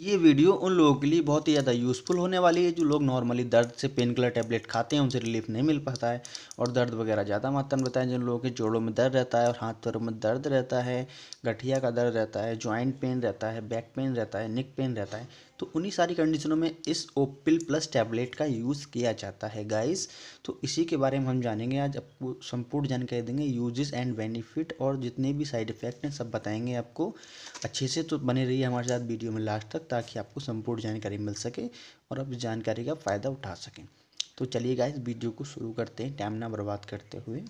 ये वीडियो उन लोगों के लिए बहुत ही ज़्यादा यूज़फुल होने वाली है जो लोग नॉर्मली दर्द से पेन किलर टैबलेट खाते हैं उनसे रिलीफ नहीं मिल पाता है और दर्द वगैरह ज़्यादा मात्रा में बताएं जिन लोगों के जोड़ों में दर्द रहता है और हाथ पैरों में दर्द रहता है गठिया का दर्द रहता है जॉइंट पेन रहता है बैक पेन रहता है निक पेन रहता है तो उन्हीं सारी कंडीशनों में इस ओपिल प्लस टैबलेट का यूज़ किया जाता है गाइस तो इसी के बारे में हम जानेंगे आज आपको संपूर्ण जानकारी देंगे यूजेस एंड बेनिफिट और जितने भी साइड इफ़ेक्ट हैं सब बताएंगे आपको अच्छे से तो बने रहिए हमारे साथ वीडियो में लास्ट तक तक ताकि आपको संपूर्ण जानकारी मिल सके और आप जानकारी का फ़ायदा उठा सकें तो चलिए गाइज वीडियो को शुरू करते हैं टाइम ना बर्बाद करते हुए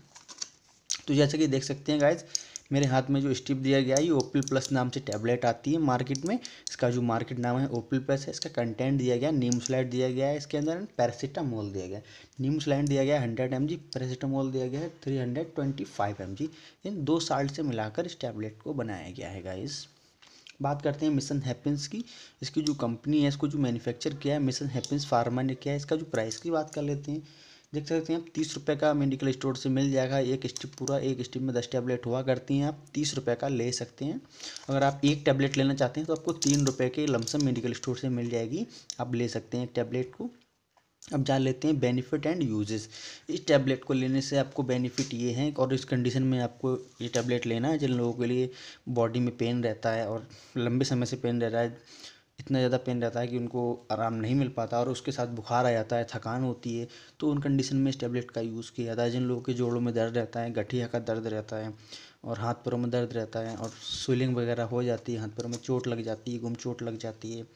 तो जैसे कि देख सकते हैं गाइज मेरे हाथ में जो स्टिप दिया गया है ये ओपल प्लस नाम से टैबलेट आती है मार्केट में इसका जो मार्केट नाम है ओपल प्लस है इसका कंटेंट दिया गया नीम स्लाइड दिया गया है इसके अंदर पैरासीटामोल दिया गया नीम स्लाइड दिया गया हंड्रेड एम जी पैरासीटामोल दिया गया है three hundred twenty five M G इन दो साल से मिलाकर इस टैबलेट को बनाया गया है गाइज़ बात करते हैं मिशन हैप्पीस की इसकी जो कंपनी है इसको जो मैन्युफैक्चर किया है मिशन हैप्पीस फार्मा ने किया है इसका जो प्राइस की बात कर लेते हैं देख सकते हैं आप तीस रुपये का मेडिकल स्टोर से मिल जाएगा एक स्टिप पूरा एक स्टिप में दस टैबलेट हुआ करती हैं आप तीस रुपये का ले सकते हैं अगर आप एक टैबलेट लेना चाहते हैं तो आपको तीन रुपये के लमसम मेडिकल स्टोर से मिल जाएगी आप ले सकते हैं एक टैबलेट को अब जान लेते हैं बेनिफिट एंड यूजेस इस टैबलेट को लेने से आपको बेनिफिट ये हैं और इस कंडीशन में आपको ये टैबलेट लेना है जिन लोगों के लिए बॉडी में पेन रहता है और लंबे समय से पेन रह रहा है इतना ज़्यादा पेन रहता है कि उनको आराम नहीं मिल पाता और उसके साथ बुखार आ जाता है थकान होती है तो उन कंडीशन में इस टैबलेट का यूज़ किया जाता है जिन लोगों के जोड़ों में दर्द रहता है गठिया का दर्द रहता है और हाथ पैरों में दर्द रहता है और स्वेलिंग वगैरह हो जाती है हाथ पैरों में चोट लग जाती है गुम चोट लग जाती है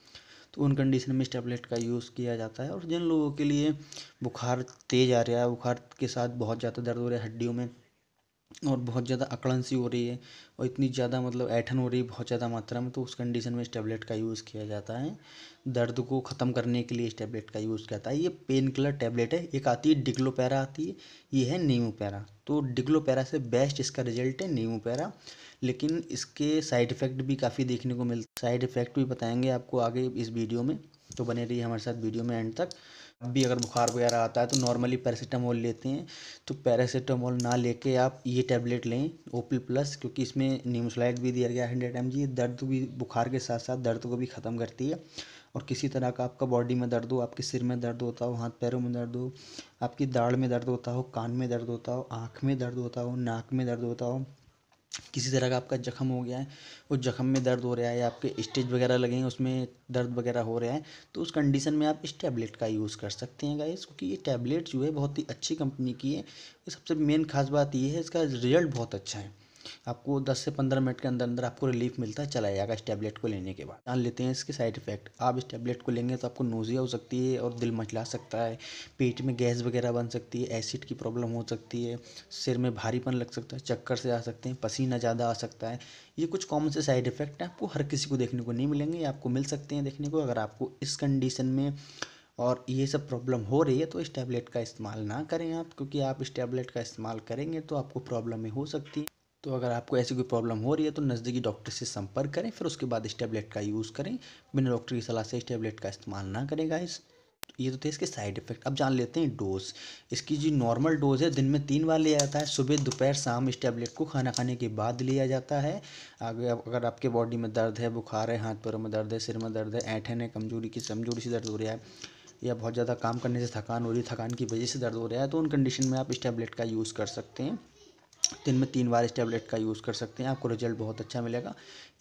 तो उन कंडीशन में इस टैबलेट का यूज़ किया जाता है और जिन लोगों के लिए बुखार तेज़ आ रहा है बुखार के साथ बहुत ज़्यादा दर्द हो रहा है हड्डियों में और बहुत ज़्यादा अकड़न सी हो रही है और इतनी ज़्यादा मतलब ऐठन हो रही है बहुत ज़्यादा मात्रा में तो उस कंडीशन में इस टैबलेट का यूज़ किया जाता है दर्द को ख़त्म करने के लिए इस टैबलेट का यूज़ किया जाता है ये पेन किलर टैबलेट है एक आती है डिग्लोपैरा आती है ये है नीमू पैरा तो डिग्लोपैरा से बेस्ट इसका रिजल्ट है नीमू पैरा लेकिन इसके साइड इफ़ेक्ट भी काफ़ी देखने को मिलते साइड इफ़ेक्ट भी बताएँगे आपको आगे इस वीडियो में तो बने रही हमारे साथ वीडियो में एंड तक अब भी अगर बुखार वगैरह आता है तो नॉर्मली पैरासीटामोल लेते हैं तो पैरासीटामोल ना लेके आप ये टैबलेट लें ओपी प्लस क्योंकि इसमें नीमसलाइड भी दिया गया हंड्रेड एम जी दर्द भी बुखार के साथ साथ दर्द को भी ख़त्म करती है और किसी तरह का आपका बॉडी में दर्द हो आपके सिर में दर्द होता हो हाथ पैरों में दर्द हो आपकी दाढ़ में दर्द होता हो कान में दर्द होता हो आँख में दर्द होता हो नाक में दर्द होता हो किसी तरह का आपका ज़ख्म हो गया है उस ज़ख्म में दर्द हो रहा है या आपके स्टिच वगैरह लगे हैं उसमें दर्द वगैरह हो रहा है तो उस कंडीशन में आप इस टैबलेट का यूज़ कर सकते हैं गाइस क्योंकि ये टैबलेट जो है बहुत ही अच्छी कंपनी की है सबसे मेन खास बात ये है इसका रिजल्ट बहुत अच्छा है आपको 10 से 15 मिनट के अंदर अंदर आपको रिलीफ मिलता है चला जाएगा इस टैबलेट को लेने के बाद जान लेते हैं इसके साइड इफेक्ट आप इस टैबलेट को लेंगे तो आपको नोजिया हो सकती है और दिल मचला सकता है पेट में गैस वगैरह बन सकती है एसिड की प्रॉब्लम हो सकती है सिर में भारीपन लग सकता है चक्कर से आ सकते हैं पसीना ज़्यादा आ सकता है ये कुछ कॉमन से साइड इफेक्ट हैं आपको हर किसी को देखने को नहीं मिलेंगे आपको मिल सकते हैं देखने को अगर आपको इस कंडीशन में और ये सब प्रॉब्लम हो रही है तो इस टैबलेट का इस्तेमाल ना करें आप क्योंकि आप इस टैबलेट का इस्तेमाल करेंगे तो आपको प्रॉब्लमें हो सकती है तो अगर आपको ऐसी कोई प्रॉब्लम हो रही है तो नज़दीकी डॉक्टर से संपर्क करें फिर उसके बाद इस टैबलेट का यूज़ करें बिना डॉक्टर की सलाह से इस टैबलेट का इस्तेमाल ना करें गाइस तो ये तो थे इसके साइड इफेक्ट अब जान लेते हैं डोज इसकी जो नॉर्मल डोज है दिन में तीन बार लिया जाता है सुबह दोपहर शाम इस टैबलेट को खाना खाने के बाद लिया जाता है अगर अगर आपके बॉडी में दर्द है बुखार है हाथ पैरों में दर्द है सिर में दर्द है ऐठन है कमजोरी की कमजोरी से दर्द हो रहा है या बहुत ज़्यादा काम करने से थकान हो रही है थकान की वजह से दर्द हो रहा है तो उन कंडीशन में आप इस टैबलेट का यूज़ कर सकते हैं दिन तो में तीन बार इस टैबलेट का यूज़ कर सकते हैं आपको रिजल्ट बहुत अच्छा मिलेगा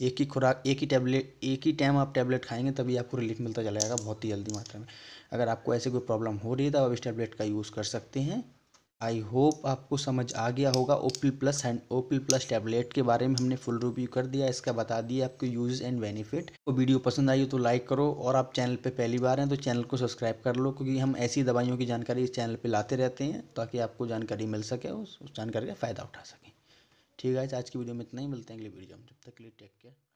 एक ही खुराक एक ही टैबलेट एक ही टाइम आप टैबलेट खाएंगे तभी आपको रिलीफ मिलता चला जाएगा बहुत ही जल्दी मात्रा में अगर आपको ऐसी कोई प्रॉब्लम हो रही है तो आप इस टैबलेट का यूज़ कर सकते हैं आई होप आपको समझ आ गया होगा P plus and P plus tablet के बारे में हमने फुल रिव्यू कर दिया इसका बता दिया आपके यूज एंड बेनिफिट तो वीडियो पसंद आई हो तो लाइक करो और आप चैनल पे पहली बार हैं तो चैनल को सब्सक्राइब कर लो क्योंकि हम ऐसी दवाइयों की जानकारी इस चैनल पे लाते रहते हैं ताकि आपको जानकारी मिल सके उस जानकारी का फ़ायदा उठा सकें ठीक है आज की वीडियो में इतना ही मिलते हैं अगले वीडियो में जब तक के लिए टेक केयर